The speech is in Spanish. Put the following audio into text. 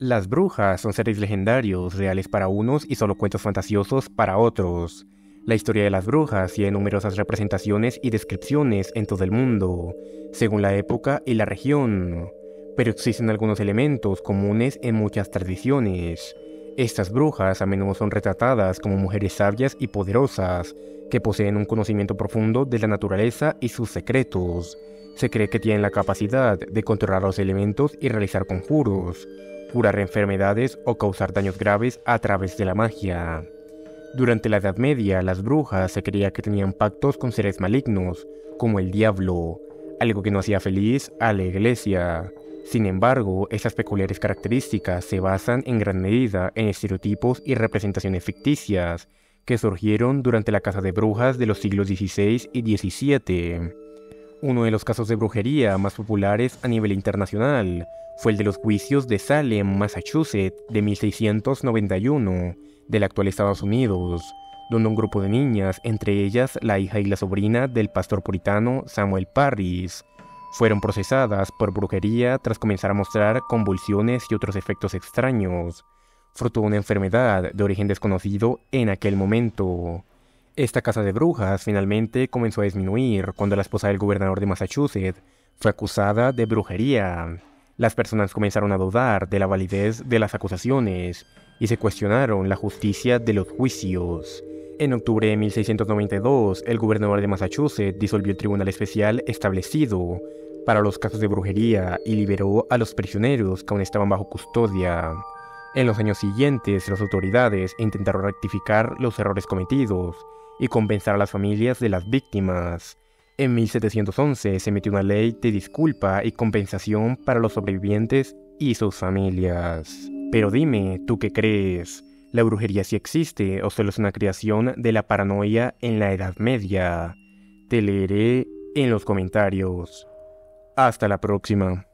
Las brujas son seres legendarios, reales para unos y solo cuentos fantasiosos para otros. La historia de las brujas tiene numerosas representaciones y descripciones en todo el mundo, según la época y la región, pero existen algunos elementos comunes en muchas tradiciones. Estas brujas a menudo son retratadas como mujeres sabias y poderosas, que poseen un conocimiento profundo de la naturaleza y sus secretos. Se cree que tienen la capacidad de controlar los elementos y realizar conjuros, curar enfermedades o causar daños graves a través de la magia. Durante la Edad Media, las brujas se creía que tenían pactos con seres malignos, como el diablo, algo que no hacía feliz a la iglesia. Sin embargo, esas peculiares características se basan en gran medida en estereotipos y representaciones ficticias que surgieron durante la caza de brujas de los siglos XVI y XVII. Uno de los casos de brujería más populares a nivel internacional fue el de los juicios de Salem, Massachusetts, de 1691, del actual Estados Unidos, donde un grupo de niñas, entre ellas la hija y la sobrina del pastor puritano Samuel Parris, fueron procesadas por brujería tras comenzar a mostrar convulsiones y otros efectos extraños, fruto de una enfermedad de origen desconocido en aquel momento. Esta casa de brujas finalmente comenzó a disminuir cuando la esposa del gobernador de Massachusetts fue acusada de brujería. Las personas comenzaron a dudar de la validez de las acusaciones y se cuestionaron la justicia de los juicios. En octubre de 1692, el gobernador de Massachusetts disolvió el tribunal especial establecido para los casos de brujería y liberó a los prisioneros que aún estaban bajo custodia. En los años siguientes, las autoridades intentaron rectificar los errores cometidos y compensar a las familias de las víctimas. En 1711 se emitió una ley de disculpa y compensación para los sobrevivientes y sus familias. Pero dime, ¿tú qué crees? ¿La brujería sí existe o solo es una creación de la paranoia en la Edad Media? Te leeré en los comentarios. Hasta la próxima.